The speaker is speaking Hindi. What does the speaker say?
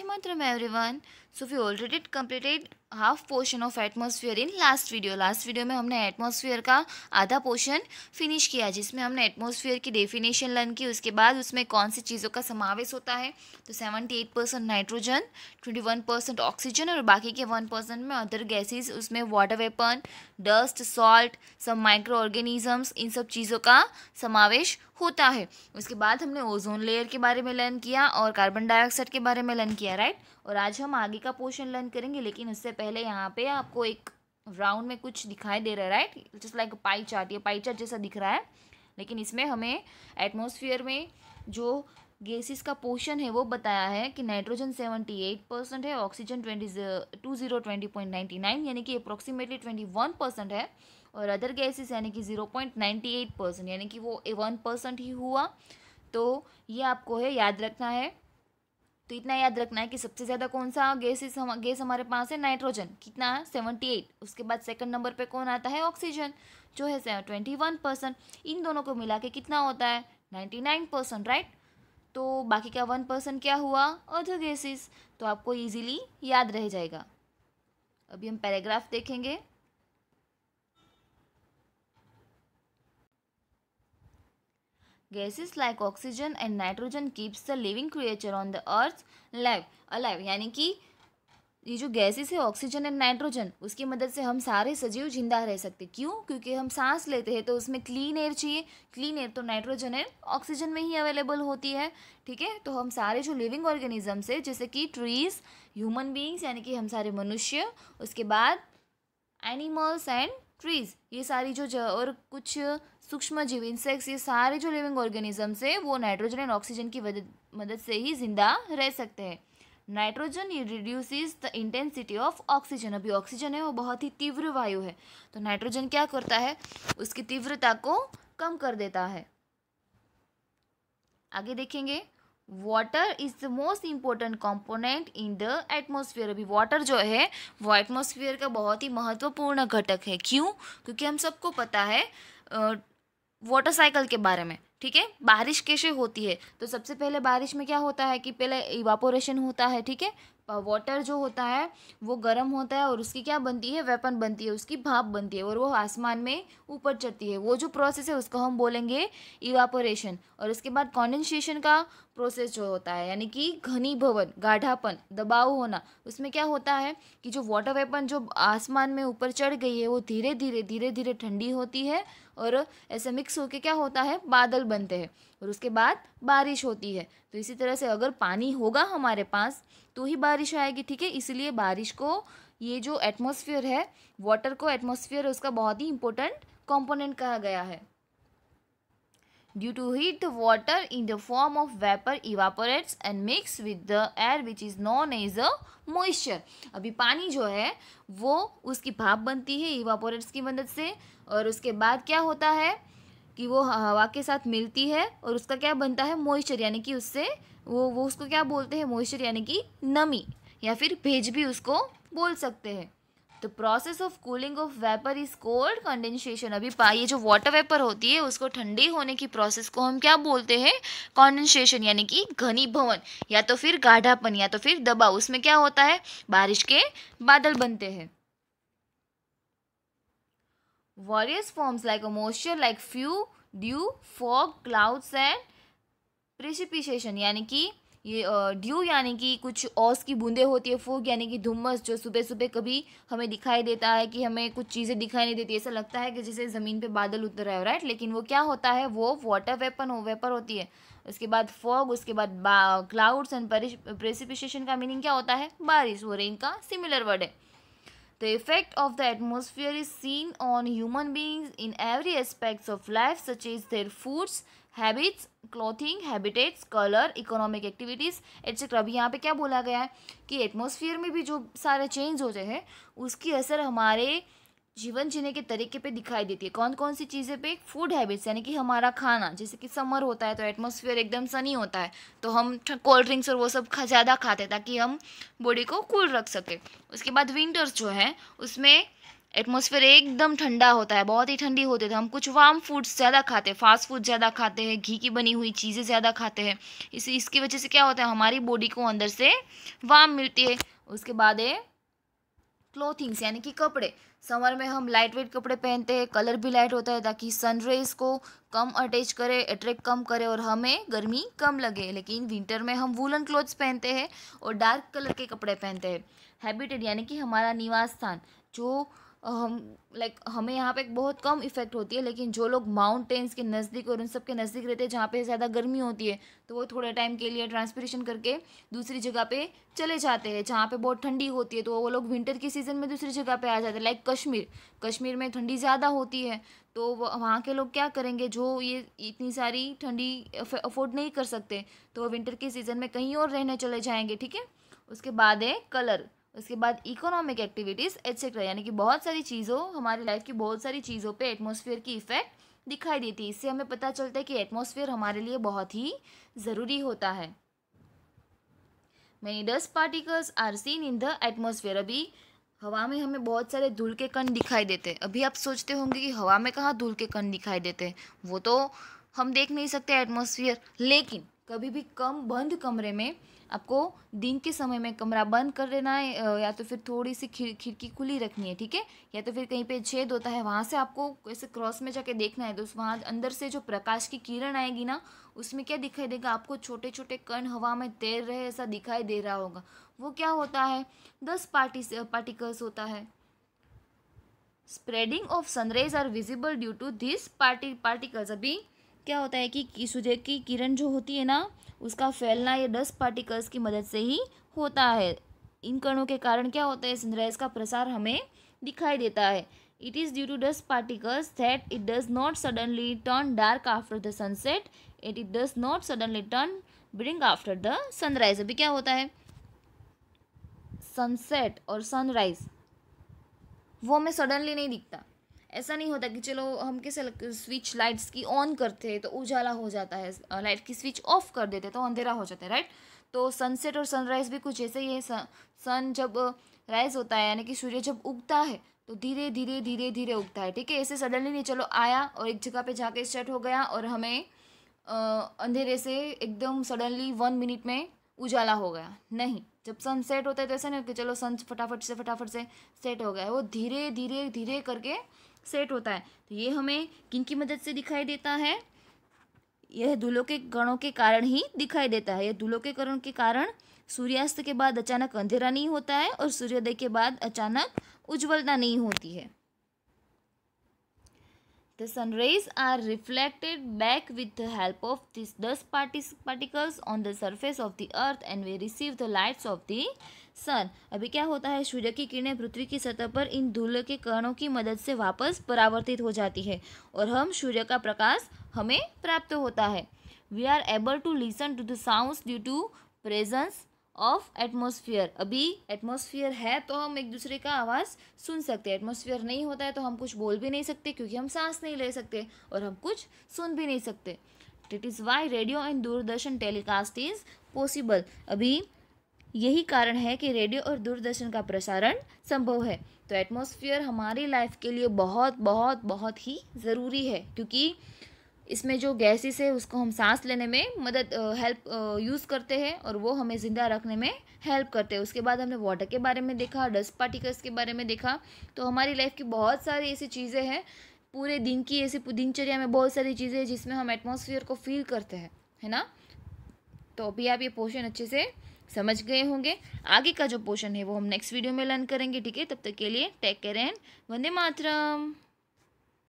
Nimatram everyone. So we already completed half portion of atmosphere in last video last video में हमने एटमोसफियर का आधा पोर्शन फिनिश किया जिसमें हमने एटमोसफियर की डेफिनेशन लर्न की उसके बाद उसमें कौन सी चीज़ों का समावेश होता है तो seventy eight percent nitrogen twenty one percent oxygen और बाकी के वन परसेंट में अदर गैसेज उसमें वाटर वेपन डस्ट सॉल्ट सब माइक्रो ऑर्गेनिजम्स इन सब चीज़ों का समावेश होता है उसके बाद हमने ओजोन लेयर के बारे में लर्न किया और कार्बन डाइऑक्साइड के बारे में लर्न किया राइट और आज हम आगे का पोर्शन लर्न करेंगे लेकिन उससे पहले यहाँ पे आपको एक राउंड में कुछ दिखाई दे रहा है right just like pie chart ये पाई चार्ट जैसा दिख रहा है लेकिन इसमें हमें एटमोसफियर में जो गैसेस का पोर्शन है वो बताया है कि नाइट्रोजन सेवेंटी एट परसेंट है oxygen twenty two zero twenty point ninety nine यानी कि अप्रॉक्सीमेटली ट्वेंटी वन परसेंट है और अदर गैसेस यानी कि zero point ninety eight percent यानी कि वो वन परसेंट ही हुआ तो ये आपको है याद रखना है तो इतना याद रखना है कि सबसे ज़्यादा कौन सा गैस इस हम, गैस हमारे पास है नाइट्रोजन कितना है सेवेंटी एट उसके बाद सेकंड नंबर पे कौन आता है ऑक्सीजन जो है ट्वेंटी वन परसेंट इन दोनों को मिला के कितना होता है नाइन्टी नाइन परसेंट राइट तो बाकी का वन परसेंट क्या हुआ अदर गैसेस तो आपको ईजिली याद रह जाएगा अभी हम पैराग्राफ देखेंगे gases like oxygen and nitrogen keeps the living creature on the earth live alive यानी कि ये जो गैसेस है ऑक्सीजन एंड नाइट्रोजन उसकी मदद से हम सारे सजीव जिंदा रह सकते क्यों क्योंकि हम सांस लेते हैं तो उसमें क्लीन एयर चाहिए क्लीन एयर तो नाइट्रोजन एयर ऑक्सीजन में ही अवेलेबल होती है ठीक है तो हम सारे जो लिविंग ऑर्गेनिजम्स है जैसे कि ट्रीज ह्यूमन बींग्स यानी कि हम सारे मनुष्य उसके बाद एनिमल्स एंड ट्रीज ये सारी जो, और कुछ सूक्ष्म जीव इंसेक्ट्स ये सारे जो लिविंग ऑर्गेनिजम्स है वो नाइट्रोजन एंड ऑक्सीजन की मदद से ही जिंदा रह सकते हैं नाइट्रोजन ये reduces the intensity of oxygen अभी ऑक्सीजन है वो बहुत ही तीव्र वायु है तो नाइट्रोजन क्या करता है उसकी तीव्रता को कम कर देता है आगे देखेंगे water is the most important component in the atmosphere अभी वाटर जो है वो एटमोसफियर का बहुत ही महत्वपूर्ण घटक है क्यों क्योंकि हम सबको पता है वाटर साइकिल के बारे में ठीक है बारिश कैसे होती है तो सबसे पहले बारिश में क्या होता है कि पहले इवापोरेशन होता है ठीक है वाटर जो होता है वो गर्म होता है और उसकी क्या बनती है वेपन बनती है उसकी भाप बनती है और वो आसमान में ऊपर चढ़ती है वो जो प्रोसेस है उसको हम बोलेंगे इवापोरेशन और उसके बाद कॉन्डेंसेशन का प्रोसेस जो होता है यानी कि घनी भवन गाढ़ापन दबाव होना उसमें क्या होता है कि जो वाटर वेपन जो आसमान में ऊपर चढ़ गई है वो धीरे धीरे धीरे धीरे ठंडी होती है और ऐसे मिक्स होके क्या होता है बादल बनते हैं और उसके बाद बारिश होती है तो इसी तरह से अगर पानी होगा हमारे पास तो ही बारिश आएगी ठीक है इसलिए बारिश को ये जो एटमोसफियर है वाटर को एटमोसफियर उसका बहुत ही इम्पोर्टेंट कॉम्पोनेंट कहा गया है Due to heat, the water in the form of vapor evaporates and mix with the air which is known as a moisture. अभी पानी जो है वो उसकी भाप बनती है इवापोरेट्स की मदद से और उसके बाद क्या होता है कि वो हवा के साथ मिलती है और उसका क्या बनता है मॉइस्चर यानी कि उससे वो वो उसको क्या बोलते हैं मॉइस्चर यानी कि नमी या फिर भेज भी उसको बोल सकते हैं the process of cooling of vapour is cold condensation अभी ये जो वाटर वेपर होती है उसको ठंडी होने की प्रोसेस को हम क्या बोलते हैं कॉन्डेंसेशन यानी कि घनी भवन या तो फिर गाढ़ापन या तो फिर दबाव उसमें क्या होता है बारिश के बादल बनते हैं various forms like a moisture like few dew fog clouds and precipitation यानी कि ये ड्यू यानी कि कुछ ओस की बूंदें होती है फूग यानी कि धुम्मस जो सुबह सुबह कभी हमें दिखाई देता है कि हमें कुछ चीज़ें दिखाई नहीं देती ऐसा लगता है कि जैसे ज़मीन पे बादल उतर रहे है राइट लेकिन वो क्या होता है वो वाटर वेपन हो वेपर होती है उसके बाद फॉग उसके बाद क्लाउड्स एंड प्रेसिपिशेशन का मीनिंग क्या होता है बारिश वो रेन का सिमिलर वर्ड है the effect of the atmosphere is seen on human beings in every aspects of life such is their foods habits clothing habitats colour economic activities etcetera अभी यहाँ पे क्या बोला गया है कि एटमोसफियर में भी जो सारे चेंज होते हैं उसकी असर हमारे जीवन जीने के तरीके पे दिखाई देती है कौन कौन सी चीज़ें पे फूड हैबिट्स यानी कि हमारा खाना जैसे कि समर होता है तो एटमोसफियर एकदम सनी होता है तो हम कोल्ड ड्रिंक्स और वो सब खा ज़्यादा खाते हैं ताकि हम बॉडी को कूल रख सकें उसके बाद विंटर्स जो है उसमें एटमोसफेयर एकदम ठंडा होता है बहुत ही ठंडी होते थे हम कुछ वार्म फूड्स ज़्यादा खाते हैं फास्ट फूड ज़्यादा खाते हैं घी की बनी हुई चीज़ें ज़्यादा खाते हैं इस इसकी वजह से क्या होता है हमारी बॉडी को अंदर से वार्म मिलती है उसके बाद है क्लोथिंग्स यानी कि कपड़े समर में हम लाइट वेट कपड़े पहनते हैं कलर भी लाइट होता है ताकि सन रेज को कम अटैच करे अट्रैक्ट कम करे और हमें गर्मी कम लगे लेकिन विंटर में हम वूलन क्लोथ्स पहनते हैं और डार्क कलर के कपड़े पहनते हैं हैबिटेड यानी कि हमारा निवास स्थान जो हम लाइक हमें यहाँ पे बहुत कम इफेक्ट होती है लेकिन जो लोग माउंटेन्स के नज़दीक और उन सब के नज़दीक रहते हैं जहाँ पे ज़्यादा गर्मी होती है तो वो थोड़े टाइम के लिए ट्रांसपोर्टेशन करके दूसरी जगह पे चले जाते हैं जहाँ पे बहुत ठंडी होती है तो वो लोग विंटर के सीज़न में दूसरी जगह पे आ जाते हैं लाइक कश्मीर कश्मीर में ठंडी ज़्यादा होती है तो वहाँ के लोग क्या करेंगे जो ये इतनी सारी ठंडी अफोर्ड नहीं कर सकते तो वो विंटर के सीज़न में कहीं और रहने चले जाएँगे ठीक है उसके बाद है कलर उसके बाद इकोनॉमिक एक्टिविटीज़ एक्सेट्रा यानी कि बहुत सारी चीज़ों हमारी लाइफ की बहुत सारी चीज़ों पे एटमॉस्फेयर की इफ़ेक्ट दिखाई देती है इससे हमें पता चलता है कि एटमॉस्फेयर हमारे लिए बहुत ही ज़रूरी होता है many dust particles are seen in the atmosphere अभी हवा में हमें बहुत सारे धूल के कण दिखाई देते हैं अभी आप सोचते होंगे कि हवा में कहाँ धूल के कण दिखाई देते हैं वो तो हम देख नहीं सकते एटमोसफियर लेकिन कभी भी कम बंद कमरे में आपको दिन के समय में कमरा बंद कर लेना है या तो फिर थोड़ी सी खिड़ खिड़की खुली रखनी है ठीक है या तो फिर कहीं पे छेद होता है वहाँ से आपको ऐसे क्रॉस में जाके देखना है तो वहाँ अंदर से जो प्रकाश की किरण आएगी ना उसमें क्या दिखाई देगा आपको छोटे छोटे कण हवा में तैर रहे ऐसा दिखाई दे रहा होगा वो क्या होता है दस पार्टी पार्टिकल्स होता है spreading of sunrays are visible due to this party particles अभी क्या होता है कि सूर्य की किरण जो होती है ना उसका फैलना ये डस्ट पार्टिकल्स की मदद से ही होता है इन कणों के कारण क्या होता है सनराइज का प्रसार हमें दिखाई देता है it is due to dust particles that it does not suddenly turn dark after the sunset at it does not suddenly turn bright after the sunrise अभी क्या होता है सनसेट और सनराइज वो हमें सडनली नहीं दिखता ऐसा नहीं होता कि चलो हम कैसे स्विच लाइट्स की ऑन करते हैं तो उजाला हो जाता है लाइट की स्विच ऑफ कर देते तो अंधेरा हो जाता है राइट तो सनसेट और सनराइज़ भी कुछ ऐसे ही है सन जब राइज़ होता है यानी कि सूर्य जब उगता है तो धीरे धीरे धीरे धीरे उगता है ठीक है ऐसे सडनली नहीं चलो आया और एक जगह पे जाके स्टार्ट हो गया और हमें आ, अंधेरे से एकदम सडनली वन मिनट में उजाला हो गया नहीं जब सनसेट होता है तो ऐसा नहीं कि चलो सन फटाफट से फटाफट से सेट हो गया वो धीरे धीरे धीरे करके सेट होता है तो ये हमें किन की मदद से दिखाई देता है यह धूलों के कणों के कारण ही दिखाई देता है यह धूलों के कणों के कारण सूर्यास्त के बाद अचानक अंधेरा नहीं होता है और सूर्योदय के बाद अचानक उज्ज्वलता नहीं होती है The sun rays are reflected back with the help of these dust particles on the surface of the earth and we receive the lights of the sun. अभी क्या होता है सूर्य की किरणें पृथ्वी की सतह पर इन धूल के कणों की मदद से वापस परावर्तित हो जाती है और हम सूर्य का प्रकाश हमें प्राप्त होता है we are able to listen to the sound due to presence of atmosphere अभी एटमोसफियर है तो हम एक दूसरे का आवाज़ सुन सकते हैं एटमोसफियर नहीं होता है तो हम कुछ बोल भी नहीं सकते क्योंकि हम सांस नहीं ले सकते और हम कुछ सुन भी नहीं सकते it is why radio and Doordarshan telecast is possible अभी यही कारण है कि रेडियो और दूरदर्शन का प्रसारण संभव है तो एटमोसफियर हमारी लाइफ के लिए बहुत बहुत बहुत ही ज़रूरी है क्योंकि इसमें जो गैसेस है उसको हम सांस लेने में मदद हेल्प यूज़ करते हैं और वो हमें ज़िंदा रखने में हेल्प करते हैं उसके बाद हमने वाटर के बारे में देखा डस्ट पार्टिकल्स के बारे में देखा तो हमारी लाइफ की बहुत सारी ऐसी चीज़ें हैं पूरे दिन की ऐसी दिनचर्या में बहुत सारी चीज़ें हैं जिसमें हम एटमोसफियर को फील करते हैं है ना तो अभी आप ये पोर्शन अच्छे से समझ गए होंगे आगे का जो पोर्शन है वो हम नेक्स्ट वीडियो में लर्न करेंगे ठीक है तब तक के लिए take care and Vande Mataram